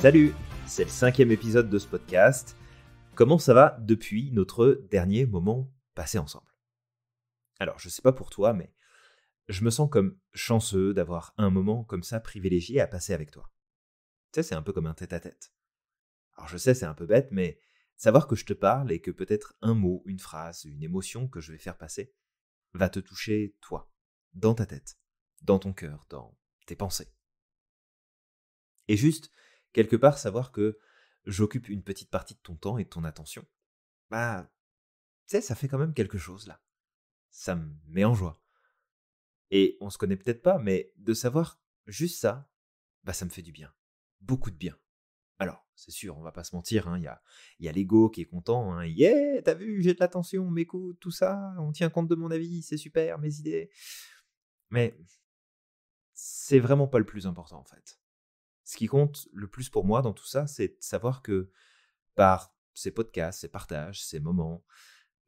Salut, c'est le cinquième épisode de ce podcast. Comment ça va depuis notre dernier moment passé ensemble Alors, je sais pas pour toi, mais je me sens comme chanceux d'avoir un moment comme ça privilégié à passer avec toi. Tu sais, c'est un peu comme un tête-à-tête. -tête. Alors, je sais, c'est un peu bête, mais savoir que je te parle et que peut-être un mot, une phrase, une émotion que je vais faire passer va te toucher toi, dans ta tête, dans ton cœur, dans tes pensées. Et juste, quelque part savoir que j'occupe une petite partie de ton temps et de ton attention, bah, tu sais, ça fait quand même quelque chose là. Ça me met en joie. Et on se connaît peut-être pas, mais de savoir juste ça, bah, ça me fait du bien. Beaucoup de bien. Alors, c'est sûr, on va pas se mentir, hein, il y a, y a l'ego qui est content, hein, yeah, t'as vu, j'ai de l'attention, on m'écoute, tout ça, on tient compte de mon avis, c'est super, mes idées. Mais c'est vraiment pas le plus important en fait. Ce qui compte le plus pour moi dans tout ça, c'est de savoir que par ces podcasts, ces partages, ces moments,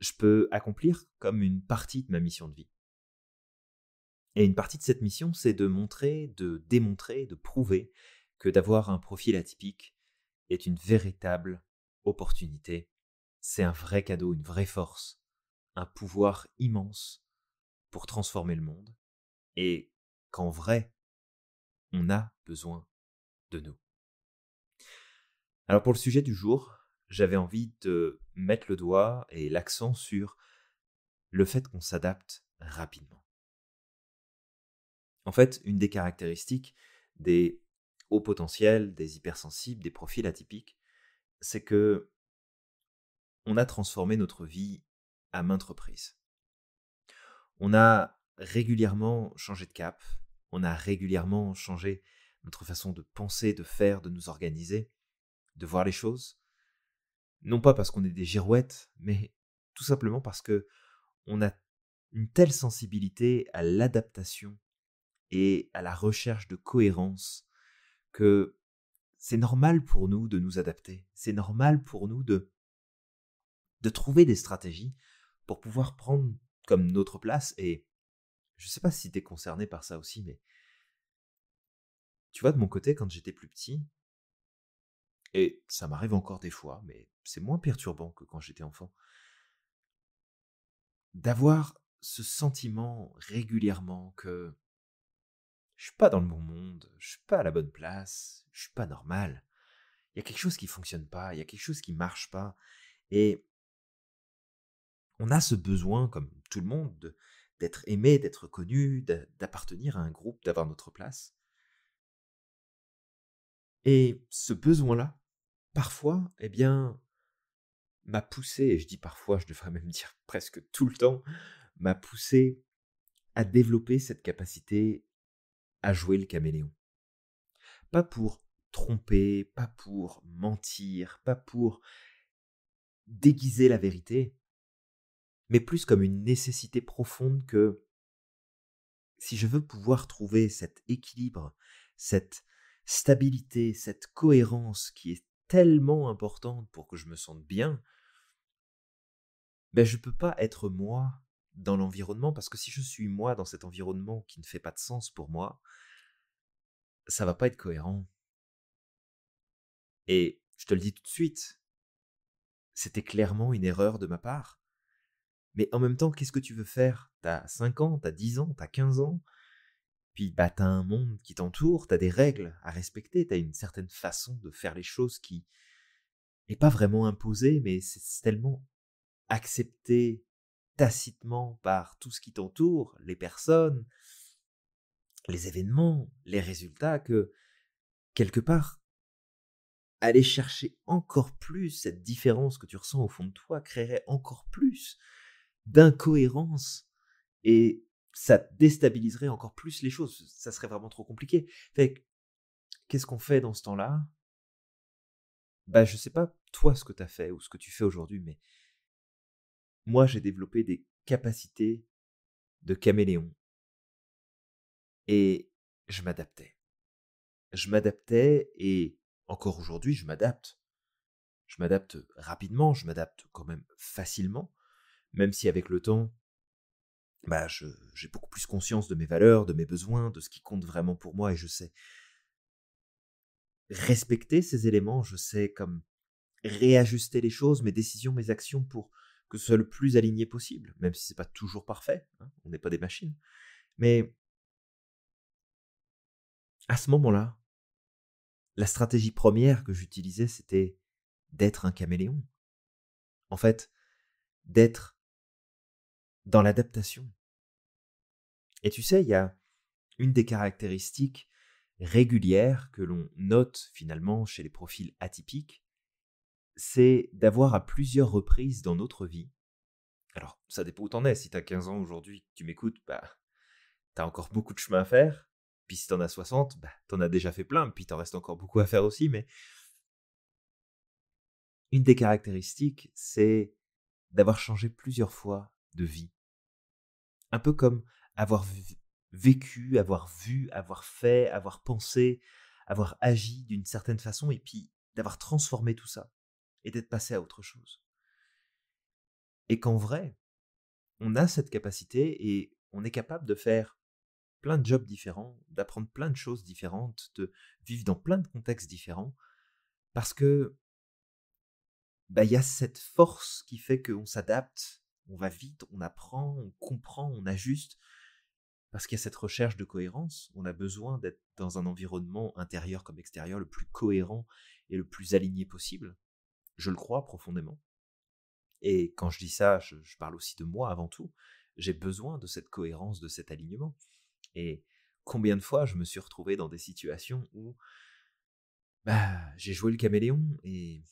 je peux accomplir comme une partie de ma mission de vie. Et une partie de cette mission, c'est de montrer, de démontrer, de prouver que d'avoir un profil atypique est une véritable opportunité. C'est un vrai cadeau, une vraie force, un pouvoir immense pour transformer le monde. Et qu'en vrai, on a besoin de nous. Alors pour le sujet du jour, j'avais envie de mettre le doigt et l'accent sur le fait qu'on s'adapte rapidement. En fait, une des caractéristiques des hauts potentiels, des hypersensibles, des profils atypiques, c'est que on a transformé notre vie à maintes reprises. On a régulièrement changé de cap, on a régulièrement changé notre façon de penser, de faire, de nous organiser, de voir les choses. Non pas parce qu'on est des girouettes, mais tout simplement parce que on a une telle sensibilité à l'adaptation et à la recherche de cohérence que c'est normal pour nous de nous adapter, c'est normal pour nous de, de trouver des stratégies pour pouvoir prendre comme notre place et je sais pas si tu es concerné par ça aussi mais tu vois, de mon côté, quand j'étais plus petit, et ça m'arrive encore des fois, mais c'est moins perturbant que quand j'étais enfant, d'avoir ce sentiment régulièrement que je suis pas dans le bon monde, je suis pas à la bonne place, je suis pas normal. Il y a quelque chose qui fonctionne pas, il y a quelque chose qui marche pas. Et on a ce besoin, comme tout le monde, d'être aimé, d'être connu, d'appartenir à un groupe, d'avoir notre place. Et ce besoin-là, parfois, eh bien, m'a poussé, et je dis parfois, je devrais même dire presque tout le temps, m'a poussé à développer cette capacité à jouer le caméléon. Pas pour tromper, pas pour mentir, pas pour déguiser la vérité, mais plus comme une nécessité profonde que si je veux pouvoir trouver cet équilibre, cette stabilité, cette cohérence qui est tellement importante pour que je me sente bien, ben je ne peux pas être moi dans l'environnement, parce que si je suis moi dans cet environnement qui ne fait pas de sens pour moi, ça va pas être cohérent. Et je te le dis tout de suite, c'était clairement une erreur de ma part. Mais en même temps, qu'est-ce que tu veux faire T'as 5 ans, t'as 10 ans, t'as 15 ans puis, bah, t'as un monde qui t'entoure, t'as des règles à respecter, as une certaine façon de faire les choses qui n'est pas vraiment imposée, mais c'est tellement accepté tacitement par tout ce qui t'entoure, les personnes, les événements, les résultats, que quelque part, aller chercher encore plus cette différence que tu ressens au fond de toi créerait encore plus d'incohérence et ça déstabiliserait encore plus les choses. Ça serait vraiment trop compliqué. Fait qu'est-ce qu'on fait dans ce temps-là Bah, je sais pas toi ce que tu as fait ou ce que tu fais aujourd'hui, mais moi j'ai développé des capacités de caméléon. Et je m'adaptais. Je m'adaptais et encore aujourd'hui, je m'adapte. Je m'adapte rapidement, je m'adapte quand même facilement, même si avec le temps, bah, j'ai beaucoup plus conscience de mes valeurs, de mes besoins, de ce qui compte vraiment pour moi, et je sais respecter ces éléments, je sais comme réajuster les choses, mes décisions, mes actions pour que ce soit le plus aligné possible, même si ce n'est pas toujours parfait, hein, on n'est pas des machines. Mais à ce moment-là, la stratégie première que j'utilisais, c'était d'être un caméléon. En fait, d'être dans l'adaptation. Et tu sais, il y a une des caractéristiques régulières que l'on note finalement chez les profils atypiques, c'est d'avoir à plusieurs reprises dans notre vie, alors ça dépend où t'en es, si t'as 15 ans aujourd'hui, tu m'écoutes, bah t'as encore beaucoup de chemin à faire, puis si t'en as 60, bah t'en as déjà fait plein, puis t'en reste encore beaucoup à faire aussi, mais une des caractéristiques, c'est d'avoir changé plusieurs fois de vie un peu comme avoir vécu, avoir vu, avoir fait, avoir pensé, avoir agi d'une certaine façon, et puis d'avoir transformé tout ça, et d'être passé à autre chose. Et qu'en vrai, on a cette capacité et on est capable de faire plein de jobs différents, d'apprendre plein de choses différentes, de vivre dans plein de contextes différents, parce que bah, il y a cette force qui fait qu'on s'adapte on va vite, on apprend, on comprend, on ajuste, parce qu'il y a cette recherche de cohérence. On a besoin d'être dans un environnement intérieur comme extérieur le plus cohérent et le plus aligné possible. Je le crois profondément. Et quand je dis ça, je, je parle aussi de moi avant tout. J'ai besoin de cette cohérence, de cet alignement. Et combien de fois je me suis retrouvé dans des situations où bah, j'ai joué le caméléon et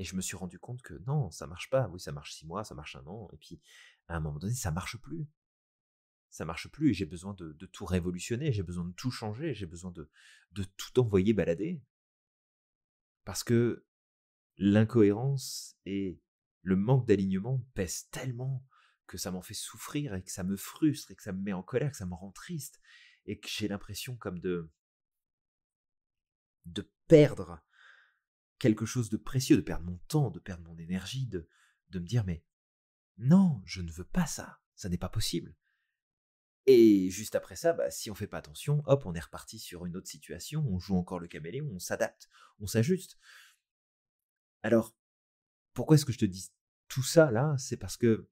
et je me suis rendu compte que non, ça marche pas. Oui, ça marche six mois, ça marche un an, et puis à un moment donné, ça marche plus. Ça marche plus, et j'ai besoin de, tout révolutionner, j'ai besoin de tout changer, j'ai besoin de, tout envoyer balader. Parce que l'incohérence et le manque d'alignement pèsent tellement que ça m'en fait souffrir et que ça me frustre et que ça me met en colère, que ça me rend triste et que j'ai l'impression comme de de perdre quelque chose de précieux, de perdre mon temps, de perdre mon énergie, de, de me dire mais non, je ne veux pas ça, ça n'est pas possible. Et juste après ça, bah, si on fait pas attention, hop, on est reparti sur une autre situation, on joue encore le caméléon, on s'adapte, on s'ajuste. Alors, pourquoi est-ce que je te dis tout ça là C'est parce que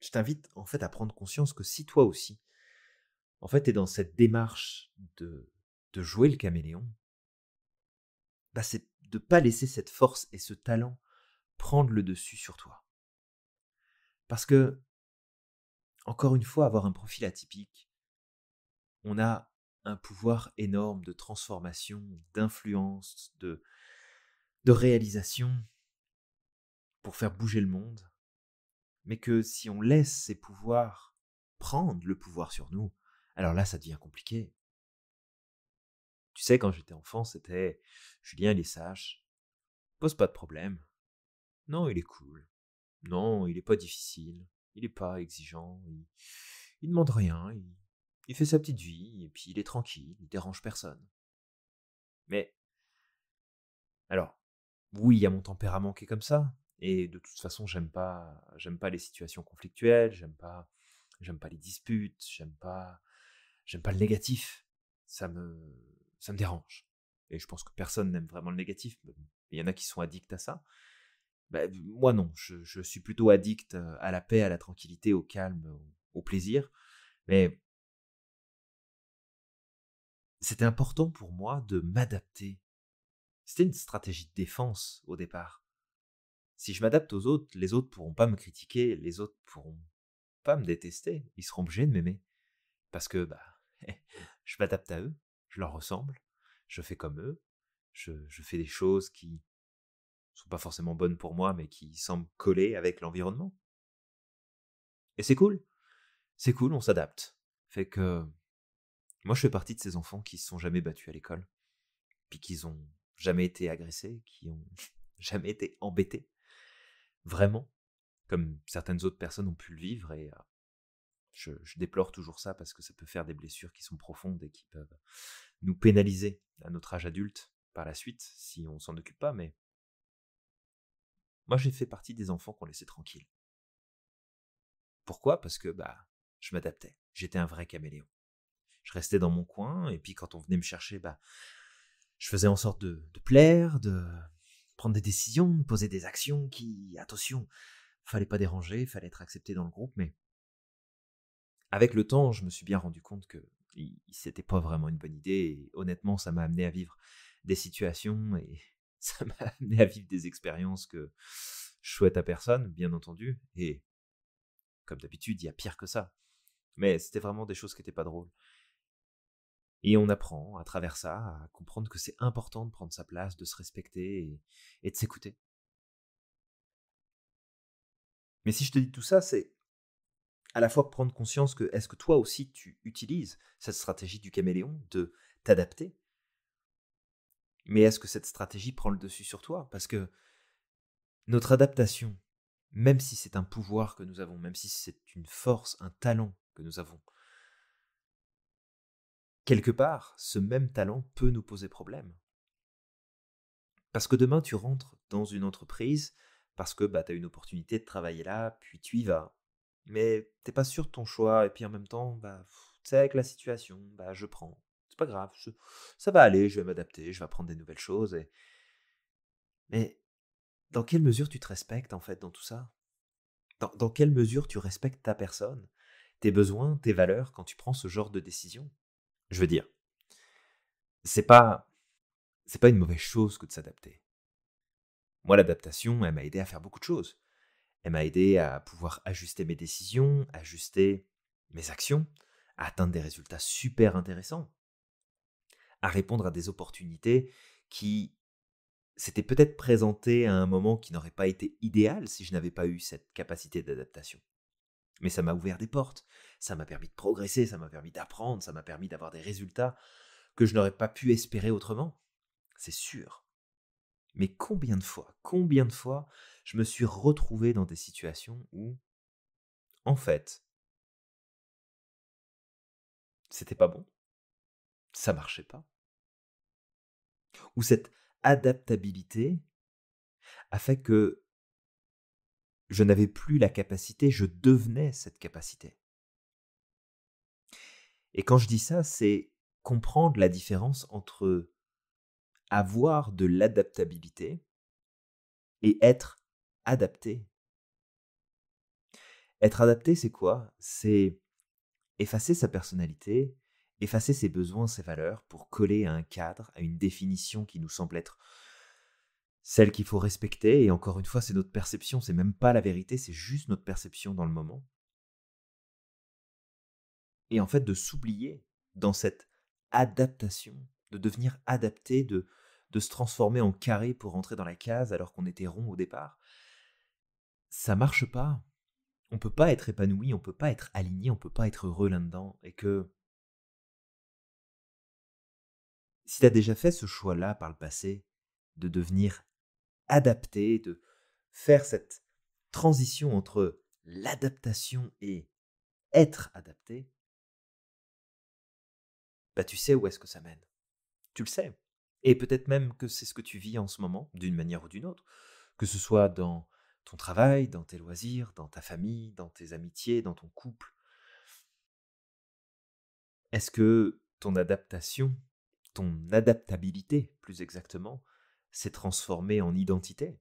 je t'invite en fait à prendre conscience que si toi aussi, en fait, tu es dans cette démarche de, de jouer le caméléon, bah c'est de pas laisser cette force et ce talent prendre le dessus sur toi. Parce que, encore une fois, avoir un profil atypique, on a un pouvoir énorme de transformation, d'influence, de, de réalisation pour faire bouger le monde, mais que si on laisse ces pouvoirs prendre le pouvoir sur nous, alors là ça devient compliqué. Tu sais, quand j'étais enfant, c'était Julien, il est sage. Pose pas de problème. Non, il est cool. Non, il est pas difficile. Il est pas exigeant. Il, ne demande rien. Il... fait sa petite vie. Et puis il est tranquille. Il dérange personne. Mais. Alors, oui, il y a mon tempérament qui est comme ça. Et de toute façon, j'aime pas, j'aime pas les situations conflictuelles, j'aime pas, j'aime pas les disputes, j'aime pas, j'aime pas le négatif. Ça me, ça me dérange. Et je pense que personne n'aime vraiment le négatif. Il y en a qui sont addicts à ça. Bah, moi non, je, suis plutôt addict euh, à la paix, à la tranquillité, au calme, au, plaisir. Mais c'était important pour moi de m'adapter. C'était une stratégie de défense au départ. Si je m'adapte aux autres, les autres pourront pas me critiquer, les autres pourront pas me détester, ils seront obligés de m'aimer. Parce que bah, je m'adapte à eux leur ressemble, je fais comme eux, je, fais des choses qui ne sont pas forcément bonnes pour moi, mais qui semblent coller avec l'environnement. Et c'est cool. C'est cool, on s'adapte. Fait que moi, je fais partie de ces enfants qui se sont jamais battus à l'école, puis qui ont jamais été agressés, qui ont jamais été embêtés, vraiment, comme certaines autres personnes ont pu le vivre. Et euh, je, déplore toujours ça parce que ça peut faire des blessures qui sont profondes et qui peuvent nous pénaliser à notre âge adulte par la suite si on s'en occupe pas. Mais moi, j'ai fait partie des enfants qu'on laissait tranquilles. Pourquoi Parce que bah, je m'adaptais. J'étais un vrai caméléon. Je restais dans mon coin et puis quand on venait me chercher, bah, je faisais en sorte de, plaire, de prendre des décisions, de poser des actions qui, attention, fallait pas déranger, fallait être accepté dans le groupe, mais avec le temps, je me suis bien rendu compte que c'était pas vraiment une bonne idée. Et honnêtement, ça m'a amené à vivre des situations et ça m'a amené à vivre des expériences que je souhaite à personne, bien entendu. Et comme d'habitude, il y a pire que ça. Mais c'était vraiment des choses qui n'étaient pas drôles. Et on apprend à travers ça à comprendre que c'est important de prendre sa place, de se respecter et de s'écouter. Mais si je te dis tout ça, c'est à la fois prendre conscience que est-ce que toi aussi tu utilises cette stratégie du caméléon de t'adapter Mais est-ce que cette stratégie prend le dessus sur toi Parce que notre adaptation, même si c'est un pouvoir que nous avons, même si c'est une force, un talent que nous avons, quelque part, ce même talent peut nous poser problème. Parce que demain, tu rentres dans une entreprise parce que bah, tu as une opportunité de travailler là, puis tu y vas, mais t'es pas sûr de ton choix, et puis en même temps, bah, sais, avec la situation, bah, je prends. C'est pas grave, ça va aller, je vais m'adapter, je vais apprendre des nouvelles choses. Et... Mais dans quelle mesure tu te respectes en fait dans tout ça dans, quelle mesure tu respectes ta personne, tes besoins, tes valeurs quand tu prends ce genre de décision Je veux dire, c'est pas c'est pas une mauvaise chose que de s'adapter. Moi, l'adaptation, elle m'a aidé à faire beaucoup de choses. Elle m'a aidé à pouvoir ajuster mes décisions, ajuster mes actions, à atteindre des résultats super intéressants, à répondre à des opportunités qui s'étaient peut-être présentées à un moment qui n'aurait pas été idéal si je n'avais pas eu cette capacité d'adaptation. Mais ça m'a ouvert des portes, ça m'a permis de progresser, ça m'a permis d'apprendre, ça m'a permis d'avoir des résultats que je n'aurais pas pu espérer autrement. C'est sûr. Mais combien de fois, combien de fois je me suis retrouvé dans des situations où, en fait, c'était pas bon, ça marchait pas. où cette adaptabilité a fait que je n'avais plus la capacité, je devenais cette capacité. Et quand je dis ça, c'est comprendre la différence entre avoir de l'adaptabilité et être Adapter. Être adapté, c'est quoi C'est effacer sa personnalité, effacer ses besoins, ses valeurs pour coller à un cadre, à une définition qui nous semble être celle qu'il faut respecter. Et encore une fois, c'est notre perception, c'est même pas la vérité, c'est juste notre perception dans le moment. Et en fait, de s'oublier dans cette adaptation, de devenir adapté, de, de se transformer en carré pour rentrer dans la case alors qu'on était rond au départ, ça marche pas. On peut pas être épanoui, on peut pas être aligné, on peut pas être heureux là-dedans. Et que si tu as déjà fait ce choix-là par le passé, de devenir adapté, de faire cette transition entre l'adaptation et être adapté, bah tu sais où est-ce que ça mène. Tu le sais. Et peut-être même que c'est ce que tu vis en ce moment, d'une manière ou d'une autre, que ce soit dans ton travail, dans tes loisirs, dans ta famille, dans tes amitiés, dans ton couple Est-ce que ton adaptation, ton adaptabilité plus exactement, s'est transformée en identité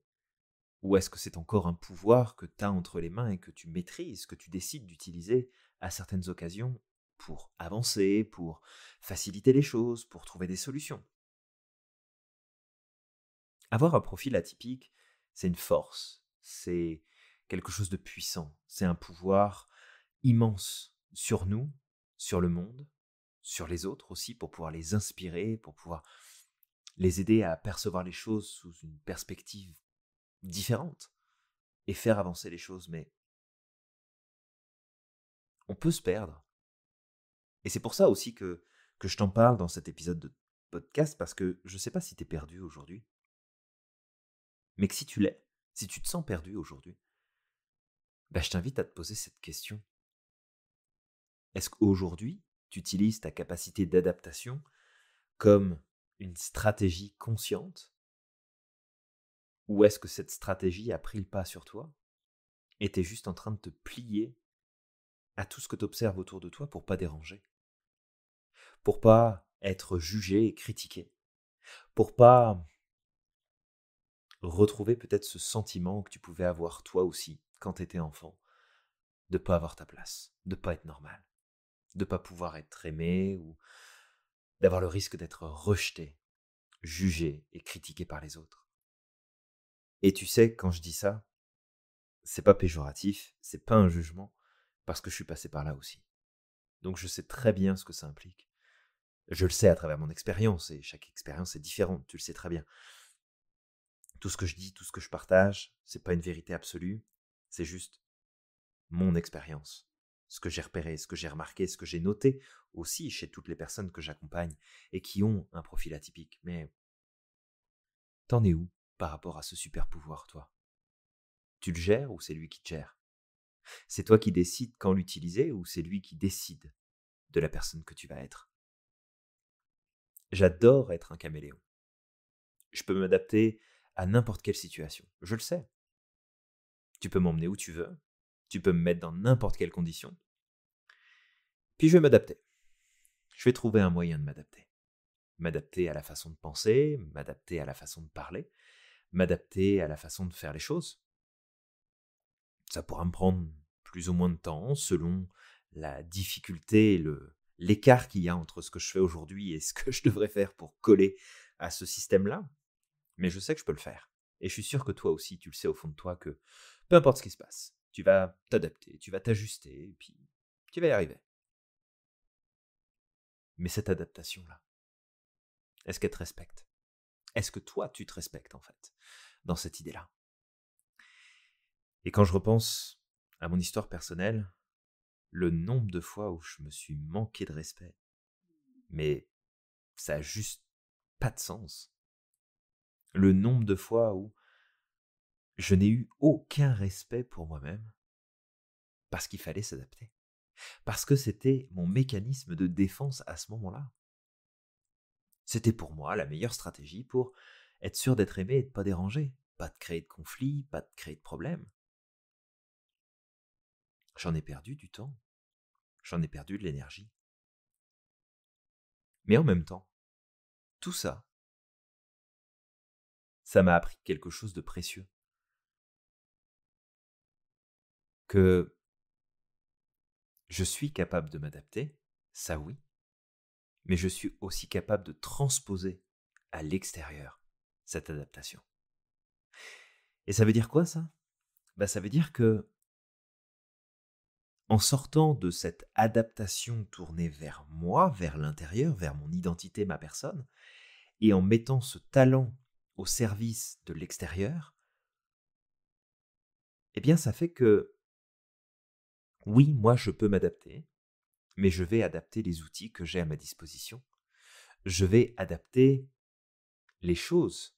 Ou est-ce que c'est encore un pouvoir que tu as entre les mains et que tu maîtrises, que tu décides d'utiliser à certaines occasions pour avancer, pour faciliter les choses, pour trouver des solutions Avoir un profil atypique, c'est une force, c'est quelque chose de puissant, c'est un pouvoir immense sur nous, sur le monde, sur les autres aussi, pour pouvoir les inspirer, pour pouvoir les aider à percevoir les choses sous une perspective différente et faire avancer les choses, mais on peut se perdre. Et c'est pour ça aussi que, que je t'en parle dans cet épisode de podcast, parce que je ne sais pas si tu es perdu aujourd'hui, mais que si tu l'es, si tu te sens perdu aujourd'hui, bah, je t'invite à te poser cette question. Est-ce qu'aujourd'hui, tu utilises ta capacité d'adaptation comme une stratégie consciente Ou est-ce que cette stratégie a pris le pas sur toi et tu es juste en train de te plier à tout ce que tu observes autour de toi pour pas déranger Pour pas être jugé et critiqué Pour pas retrouver peut-être ce sentiment que tu pouvais avoir toi aussi quand tu étais enfant, de pas avoir ta place, de pas être normal, de pas pouvoir être aimé ou d'avoir le risque d'être rejeté, jugé et critiqué par les autres. Et tu sais, quand je dis ça, c'est pas péjoratif, c'est pas un jugement, parce que je suis passé par là aussi. Donc je sais très bien ce que ça implique. Je le sais à travers mon expérience, et chaque expérience est différente, tu le sais très bien. Tout ce que je dis, tout ce que je partage, c'est pas une vérité absolue, c'est juste mon expérience, ce que j'ai repéré, ce que j'ai remarqué, ce que j'ai noté aussi chez toutes les personnes que j'accompagne et qui ont un profil atypique. Mais t'en es où par rapport à ce super pouvoir, toi Tu le gères ou c'est lui qui te gère C'est toi qui décides quand l'utiliser ou c'est lui qui décide de la personne que tu vas être J'adore être un caméléon. Je peux m'adapter à n'importe quelle situation. Je le sais. Tu peux m'emmener où tu veux, tu peux me mettre dans n'importe quelle condition. Puis je vais m'adapter. Je vais trouver un moyen de m'adapter. M'adapter à la façon de penser, m'adapter à la façon de parler, m'adapter à la façon de faire les choses. Ça pourra me prendre plus ou moins de temps selon la difficulté et le, l'écart qu'il y a entre ce que je fais aujourd'hui et ce que je devrais faire pour coller à ce système-là mais je sais que je peux le faire. Et je suis sûr que toi aussi, tu le sais au fond de toi que peu importe ce qui se passe, tu vas t'adapter, tu vas t'ajuster, et puis tu vas y arriver. Mais cette adaptation-là, est-ce qu'elle te respecte Est-ce que toi, tu te respectes en fait dans cette idée-là Et quand je repense à mon histoire personnelle, le nombre de fois où je me suis manqué de respect, mais ça n'a juste pas de sens le nombre de fois où je n'ai eu aucun respect pour moi-même parce qu'il fallait s'adapter. Parce que c'était mon mécanisme de défense à ce moment-là. C'était pour moi la meilleure stratégie pour être sûr d'être aimé et de ne pas déranger, pas de créer de conflits, pas de créer de problèmes. J'en ai perdu du temps, j'en ai perdu de l'énergie. Mais en même temps, tout ça, ça m'a appris quelque chose de précieux. Que je suis capable de m'adapter, ça oui, mais je suis aussi capable de transposer à l'extérieur cette adaptation. Et ça veut dire quoi ça bah, Ça veut dire que en sortant de cette adaptation tournée vers moi, vers l'intérieur, vers mon identité, ma personne, et en mettant ce talent au service de l'extérieur, eh bien ça fait que oui, moi je peux m'adapter, mais je vais adapter les outils que j'ai à ma disposition. Je vais adapter les choses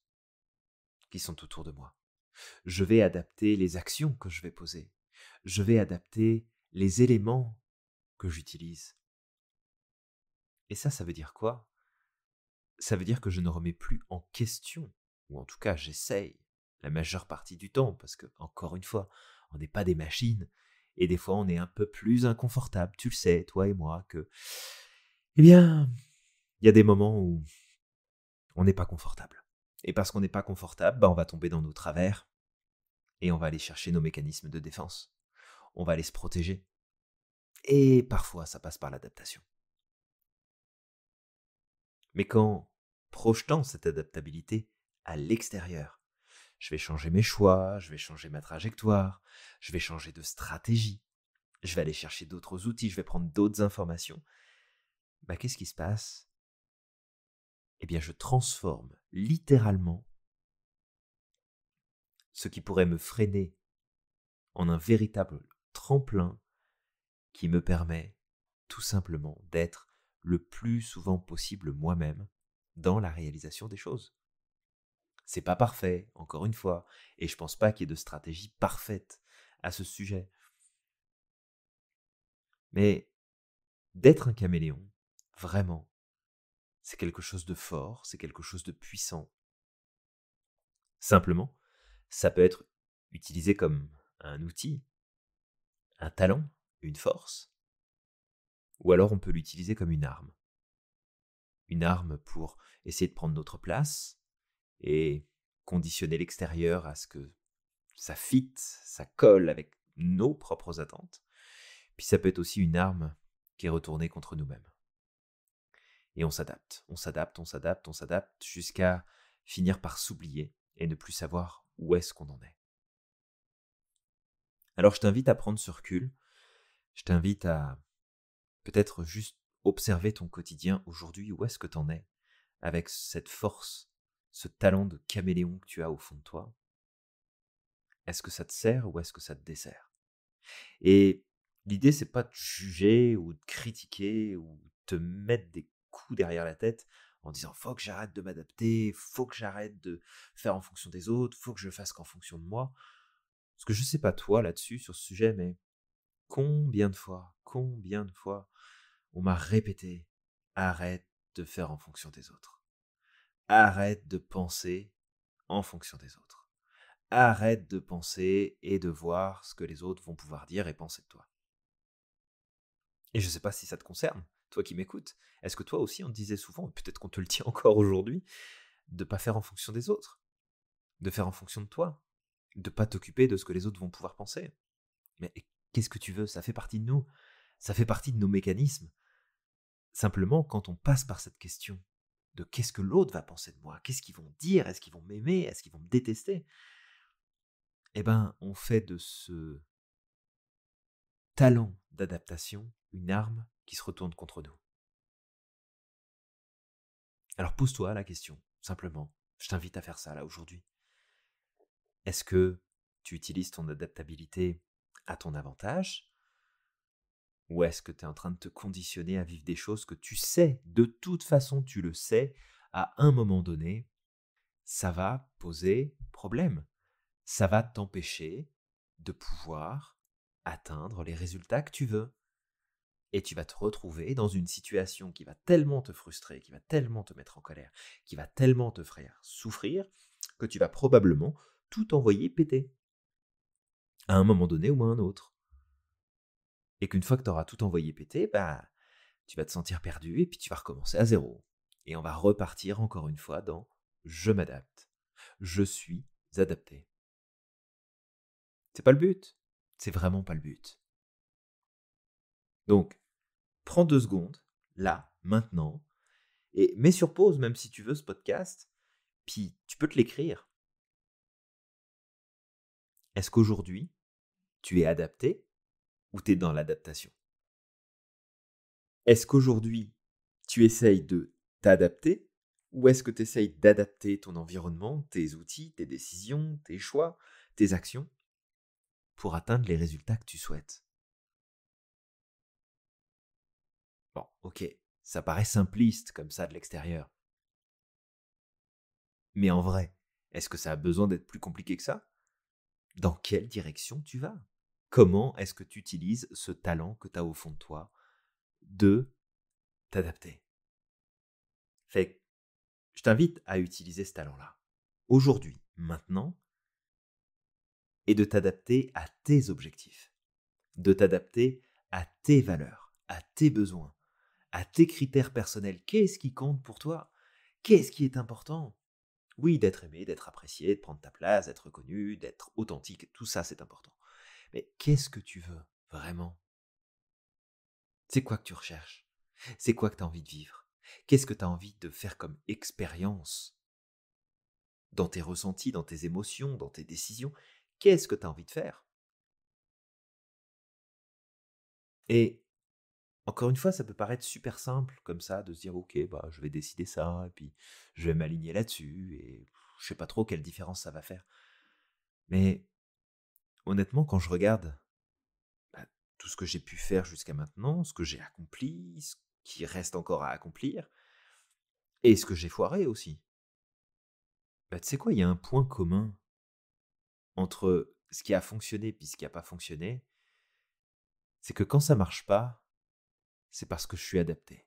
qui sont autour de moi. Je vais adapter les actions que je vais poser. Je vais adapter les éléments que j'utilise. Et ça, ça veut dire quoi Ça veut dire que je ne remets plus en question ou en tout cas j'essaye la majeure partie du temps, parce que, encore une fois, on n'est pas des machines, et des fois on est un peu plus inconfortable, tu le sais, toi et moi, que... Eh bien, il y a des moments où on n'est pas confortable. Et parce qu'on n'est pas confortable, bah on va tomber dans nos travers, et on va aller chercher nos mécanismes de défense. On va aller se protéger. Et parfois, ça passe par l'adaptation. Mais quand, projetant cette adaptabilité, à l'extérieur. Je vais changer mes choix, je vais changer ma trajectoire, je vais changer de stratégie, je vais aller chercher d'autres outils, je vais prendre d'autres informations. Bah, qu'est-ce qui se passe Eh bien, je transforme littéralement ce qui pourrait me freiner en un véritable tremplin qui me permet tout simplement d'être le plus souvent possible moi-même dans la réalisation des choses. C'est pas parfait, encore une fois, et je pense pas qu'il y ait de stratégie parfaite à ce sujet. Mais d'être un caméléon, vraiment, c'est quelque chose de fort, c'est quelque chose de puissant. Simplement, ça peut être utilisé comme un outil, un talent, une force, ou alors on peut l'utiliser comme une arme. Une arme pour essayer de prendre notre place, et conditionner l'extérieur à ce que ça fit, ça colle avec nos propres attentes. Puis ça peut être aussi une arme qui est retournée contre nous-mêmes. Et on s'adapte, on s'adapte, on s'adapte, on s'adapte jusqu'à finir par s'oublier et ne plus savoir où est-ce qu'on en est. Alors je t'invite à prendre ce recul, je t'invite à peut-être juste observer ton quotidien aujourd'hui, où est-ce que t'en es, avec cette force ce talent de caméléon que tu as au fond de toi, est-ce que ça te sert ou est-ce que ça te dessert Et l'idée, c'est pas de juger ou de critiquer ou de te mettre des coups derrière la tête en disant faut que j'arrête de m'adapter, faut que j'arrête de faire en fonction des autres, faut que je fasse qu'en fonction de moi. Parce que je sais pas toi là-dessus sur ce sujet, mais combien de fois, combien de fois on m'a répété arrête de faire en fonction des autres arrête de penser en fonction des autres. Arrête de penser et de voir ce que les autres vont pouvoir dire et penser de toi. Et je ne sais pas si ça te concerne, toi qui m'écoutes. Est-ce que toi aussi on te disait souvent, peut-être qu'on te le dit encore aujourd'hui, de ne pas faire en fonction des autres, de faire en fonction de toi, de pas t'occuper de ce que les autres vont pouvoir penser. Mais qu'est-ce que tu veux Ça fait partie de nous, ça fait partie de nos mécanismes. Simplement, quand on passe par cette question de qu'est-ce que l'autre va penser de moi, qu'est-ce qu'ils vont dire, est-ce qu'ils vont m'aimer, est-ce qu'ils vont me détester, eh ben, on fait de ce talent d'adaptation une arme qui se retourne contre nous. Alors pose-toi la question, simplement. Je t'invite à faire ça là aujourd'hui. Est-ce que tu utilises ton adaptabilité à ton avantage ou est-ce que tu es en train de te conditionner à vivre des choses que tu sais, de toute façon tu le sais, à un moment donné, ça va poser problème. Ça va t'empêcher de pouvoir atteindre les résultats que tu veux. Et tu vas te retrouver dans une situation qui va tellement te frustrer, qui va tellement te mettre en colère, qui va tellement te faire souffrir, que tu vas probablement tout envoyer péter. À un moment donné ou à un autre. Et qu'une fois que tu auras tout envoyé péter, bah, tu vas te sentir perdu et puis tu vas recommencer à zéro. Et on va repartir encore une fois dans je m'adapte. Je suis adapté. C'est pas le but. C'est vraiment pas le but. Donc, prends deux secondes, là, maintenant, et mets sur pause, même si tu veux ce podcast, puis tu peux te l'écrire. Est-ce qu'aujourd'hui, tu es adapté ou tu es dans l'adaptation Est-ce qu'aujourd'hui, tu essayes de t'adapter ou est-ce que tu essayes d'adapter ton environnement, tes outils, tes décisions, tes choix, tes actions pour atteindre les résultats que tu souhaites Bon, ok, ça paraît simpliste comme ça de l'extérieur. Mais en vrai, est-ce que ça a besoin d'être plus compliqué que ça Dans quelle direction tu vas Comment est-ce que tu utilises ce talent que tu as au fond de toi de t'adapter Fait je t'invite à utiliser ce talent-là, aujourd'hui, maintenant, et de t'adapter à tes objectifs, de t'adapter à tes valeurs, à tes besoins, à tes critères personnels. Qu'est-ce qui compte pour toi Qu'est-ce qui est important Oui, d'être aimé, d'être apprécié, de prendre ta place, d'être reconnu, d'être authentique, tout ça c'est important qu'est-ce que tu veux vraiment C'est quoi que tu recherches C'est quoi que tu as envie de vivre Qu'est-ce que tu as envie de faire comme expérience Dans tes ressentis, dans tes émotions, dans tes décisions, qu'est-ce que tu as envie de faire Et encore une fois, ça peut paraître super simple comme ça de se dire ok, bah, je vais décider ça, et puis je vais m'aligner là-dessus, et je sais pas trop quelle différence ça va faire. Mais honnêtement, quand je regarde bah, tout ce que j'ai pu faire jusqu'à maintenant, ce que j'ai accompli, ce qui reste encore à accomplir, et ce que j'ai foiré aussi, bah, tu sais quoi, il y a un point commun entre ce qui a fonctionné et ce qui n'a pas fonctionné, c'est que quand ça marche pas, c'est parce que je suis adapté.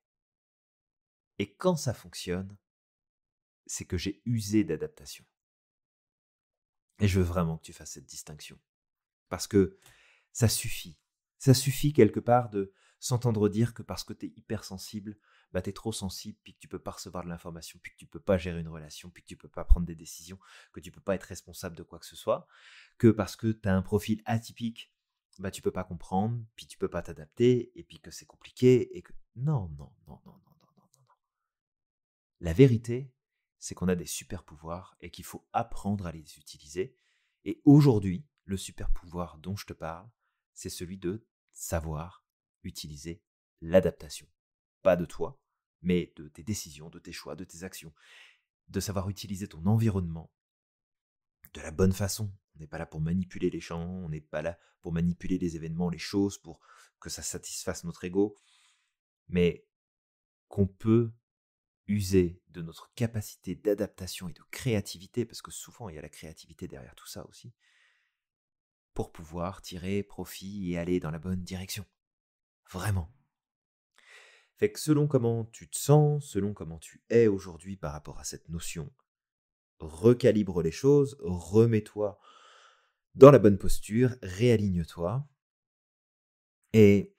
Et quand ça fonctionne, c'est que j'ai usé d'adaptation. Et je veux vraiment que tu fasses cette distinction. Parce que ça suffit. Ça suffit quelque part de s'entendre dire que parce que tu es hypersensible, bah, tu es trop sensible, puis que tu peux pas recevoir de l'information, puis que tu peux pas gérer une relation, puis que tu peux pas prendre des décisions, que tu peux pas être responsable de quoi que ce soit, que parce que tu as un profil atypique, bah, tu peux pas comprendre, puis tu peux pas t'adapter, et puis que c'est compliqué, et que... non, non, non, non, non, non, non. La vérité, c'est qu'on a des super pouvoirs et qu'il faut apprendre à les utiliser. Et aujourd'hui, le super pouvoir dont je te parle, c'est celui de savoir utiliser l'adaptation. Pas de toi, mais de tes décisions, de tes choix, de tes actions. De savoir utiliser ton environnement de la bonne façon. On n'est pas là pour manipuler les champs, on n'est pas là pour manipuler les événements, les choses, pour que ça satisfasse notre ego, mais qu'on peut user de notre capacité d'adaptation et de créativité, parce que souvent il y a la créativité derrière tout ça aussi, pour pouvoir tirer profit et aller dans la bonne direction. Vraiment. Fait que selon comment tu te sens, selon comment tu es aujourd'hui par rapport à cette notion, recalibre les choses, remets-toi dans la bonne posture, réaligne-toi. Et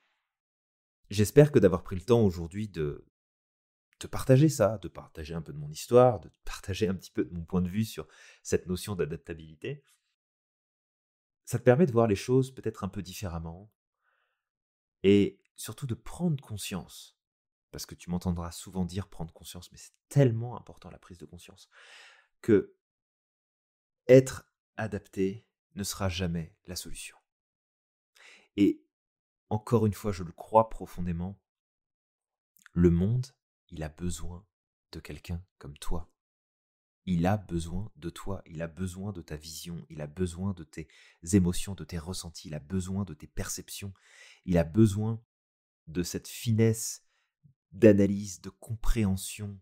j'espère que d'avoir pris le temps aujourd'hui de te partager ça, de partager un peu de mon histoire, de partager un petit peu de mon point de vue sur cette notion d'adaptabilité, ça te permet de voir les choses peut-être un peu différemment et surtout de prendre conscience. Parce que tu m'entendras souvent dire prendre conscience, mais c'est tellement important la prise de conscience que être adapté ne sera jamais la solution. Et encore une fois, je le crois profondément, le monde, il a besoin de quelqu'un comme toi il a besoin de toi, il a besoin de ta vision, il a besoin de tes émotions, de tes ressentis, il a besoin de tes perceptions, il a besoin de cette finesse d'analyse, de compréhension,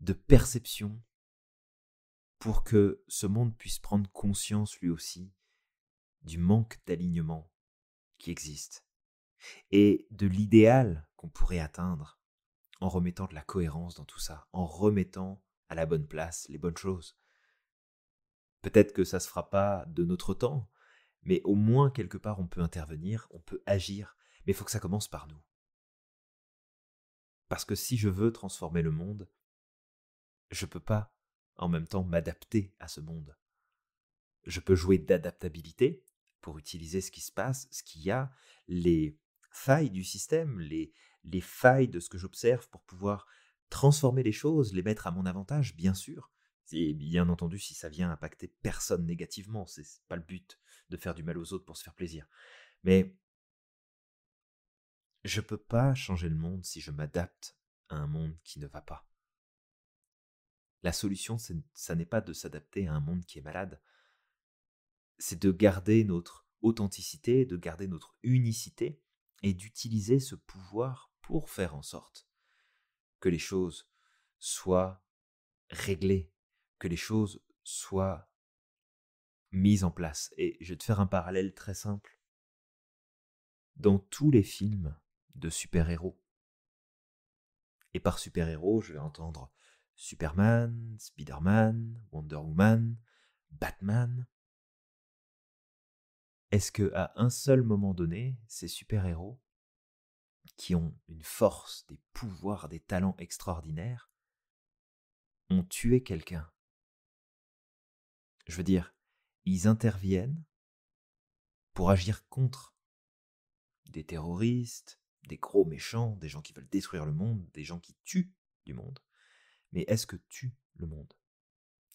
de perception, pour que ce monde puisse prendre conscience lui aussi du manque d'alignement qui existe et de l'idéal qu'on pourrait atteindre en remettant de la cohérence dans tout ça, en remettant la bonne place, les bonnes choses. Peut-être que ça se fera pas de notre temps, mais au moins quelque part on peut intervenir, on peut agir, mais il faut que ça commence par nous. Parce que si je veux transformer le monde, je ne peux pas en même temps m'adapter à ce monde. Je peux jouer d'adaptabilité pour utiliser ce qui se passe, ce qu'il y a, les failles du système, les, les failles de ce que j'observe pour pouvoir transformer les choses, les mettre à mon avantage, bien sûr. Et bien entendu, si ça vient impacter personne négativement, c'est pas le but de faire du mal aux autres pour se faire plaisir. Mais je peux pas changer le monde si je m'adapte à un monde qui ne va pas. La solution, ça n'est pas de s'adapter à un monde qui est malade. C'est de garder notre authenticité, de garder notre unicité et d'utiliser ce pouvoir pour faire en sorte que les choses soient réglées, que les choses soient mises en place. Et je vais te faire un parallèle très simple. Dans tous les films de super-héros, et par super-héros, je vais entendre Superman, Spider-Man, Wonder Woman, Batman. Est-ce que à un seul moment donné, ces super-héros qui ont une force, des pouvoirs, des talents extraordinaires, ont tué quelqu'un. Je veux dire, ils interviennent pour agir contre des terroristes, des gros méchants, des gens qui veulent détruire le monde, des gens qui tuent du monde. Mais est-ce que tuent le monde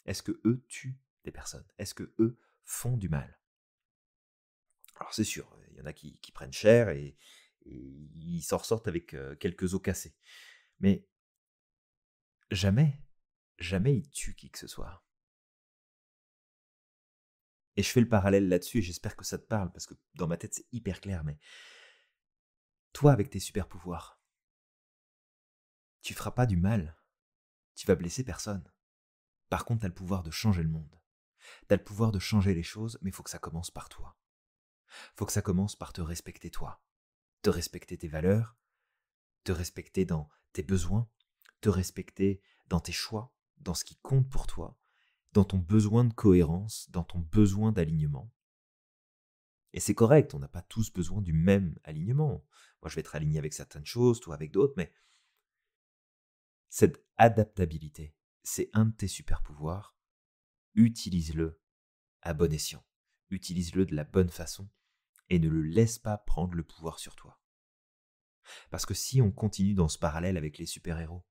Est-ce que eux tuent des personnes Est-ce que eux font du mal Alors c'est sûr, il y en a qui, qui prennent cher et, et ils s'en ressortent avec quelques os cassés. Mais jamais, jamais ils tuent qui que ce soit. Et je fais le parallèle là-dessus et j'espère que ça te parle parce que dans ma tête c'est hyper clair, mais toi avec tes super pouvoirs, tu feras pas du mal, tu vas blesser personne. Par contre, tu as le pouvoir de changer le monde. Tu le pouvoir de changer les choses, mais il faut que ça commence par toi. Faut que ça commence par te respecter toi de respecter tes valeurs, te respecter dans tes besoins, te respecter dans tes choix, dans ce qui compte pour toi, dans ton besoin de cohérence, dans ton besoin d'alignement. Et c'est correct, on n'a pas tous besoin du même alignement. Moi, je vais être aligné avec certaines choses, toi avec d'autres, mais cette adaptabilité, c'est un de tes super pouvoirs. Utilise-le à bon escient. Utilise-le de la bonne façon et ne le laisse pas prendre le pouvoir sur toi. Parce que si on continue dans ce parallèle avec les super-héros,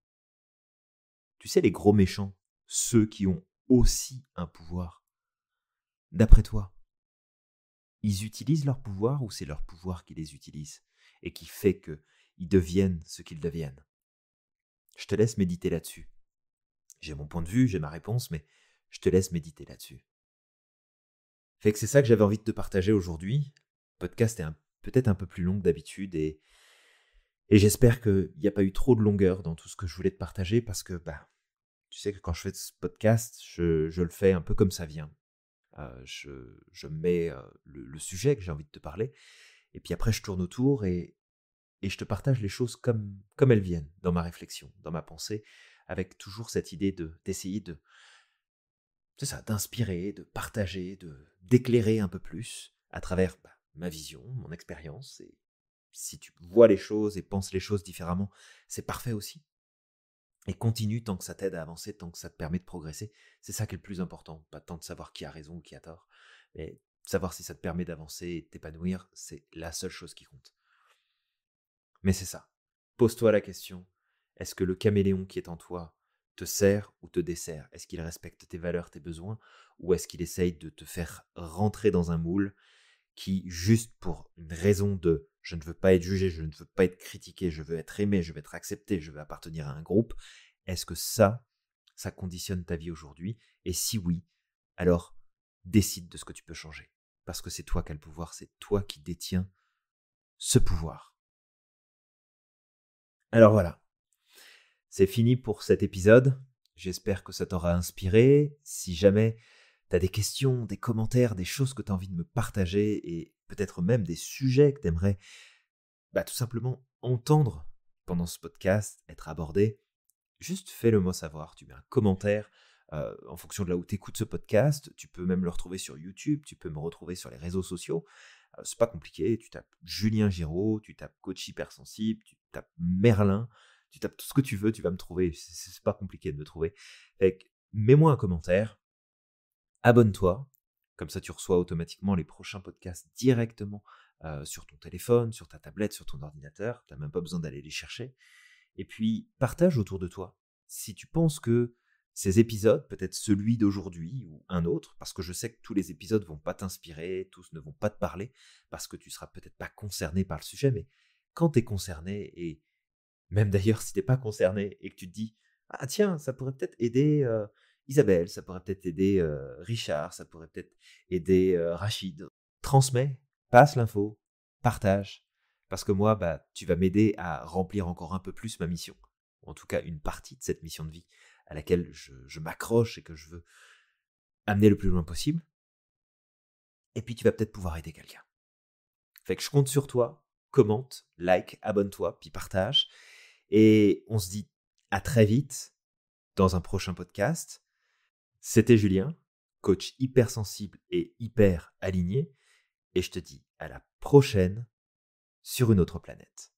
tu sais les gros méchants, ceux qui ont aussi un pouvoir, d'après toi, ils utilisent leur pouvoir ou c'est leur pouvoir qui les utilise et qui fait qu'ils deviennent ce qu'ils deviennent Je te laisse méditer là-dessus. J'ai mon point de vue, j'ai ma réponse, mais je te laisse méditer là-dessus. Fait que c'est ça que j'avais envie de te partager aujourd'hui, podcast est peut-être un peu plus long que d'habitude et, et j'espère qu'il n'y a pas eu trop de longueur dans tout ce que je voulais te partager parce que bah, tu sais que quand je fais ce podcast, je, le fais un peu comme ça vient. Euh, je, mets euh, le, sujet que j'ai envie de te parler et puis après je tourne autour et, et je te partage les choses comme, comme elles viennent dans ma réflexion, dans ma pensée, avec toujours cette idée d'essayer de c'est ça, d'inspirer, de partager, de d'éclairer un peu plus à travers bah, ma vision, mon expérience. Et si tu vois les choses et penses les choses différemment, c'est parfait aussi. Et continue tant que ça t'aide à avancer, tant que ça te permet de progresser. C'est ça qui est le plus important. Pas tant de savoir qui a raison ou qui a tort, mais savoir si ça te permet d'avancer et de t'épanouir, c'est la seule chose qui compte. Mais c'est ça. Pose-toi la question, est-ce que le caméléon qui est en toi te sert ou te dessert Est-ce qu'il respecte tes valeurs, tes besoins Ou est-ce qu'il essaye de te faire rentrer dans un moule qui, juste pour une raison de je ne veux pas être jugé, je ne veux pas être critiqué, je veux être aimé, je veux être accepté, je veux appartenir à un groupe, est-ce que ça, ça conditionne ta vie aujourd'hui Et si oui, alors décide de ce que tu peux changer. Parce que c'est toi qui as le pouvoir, c'est toi qui détiens ce pouvoir. Alors voilà, c'est fini pour cet épisode. J'espère que ça t'aura inspiré. Si jamais t'as des questions, des commentaires, des choses que t'as envie de me partager et peut-être même des sujets que t'aimerais bah, tout simplement entendre pendant ce podcast, être abordé, juste fais-le moi savoir. Tu mets un commentaire euh, en fonction de là où tu écoutes ce podcast. Tu peux même le retrouver sur YouTube, tu peux me retrouver sur les réseaux sociaux. Euh, c'est pas compliqué. Tu tapes Julien Giraud, tu tapes Coach Hypersensible, tu tapes Merlin, tu tapes tout ce que tu veux, tu vas me trouver. C'est, pas compliqué de me trouver. mets-moi un commentaire abonne-toi. Comme ça, tu reçois automatiquement les prochains podcasts directement euh, sur ton téléphone, sur ta tablette, sur ton ordinateur. Tu n'as même pas besoin d'aller les chercher. Et puis, partage autour de toi. Si tu penses que ces épisodes, peut-être celui d'aujourd'hui ou un autre, parce que je sais que tous les épisodes vont pas t'inspirer, tous ne vont pas te parler, parce que tu seras peut-être pas concerné par le sujet, mais quand tu es concerné, et même d'ailleurs si t'es pas concerné et que tu te dis, ah tiens, ça pourrait peut-être aider euh, Isabelle, ça pourrait peut-être aider euh, Richard, ça pourrait peut-être aider euh, Rachid. Transmets, passe l'info, partage, parce que moi, bah, tu vas m'aider à remplir encore un peu plus ma mission, en tout cas une partie de cette mission de vie à laquelle je, je m'accroche et que je veux amener le plus loin possible. Et puis tu vas peut-être pouvoir aider quelqu'un. Fait que je compte sur toi, commente, like, abonne-toi, puis partage. Et on se dit à très vite dans un prochain podcast. C'était Julien, coach hypersensible et hyper aligné, et je te dis à la prochaine sur une autre planète.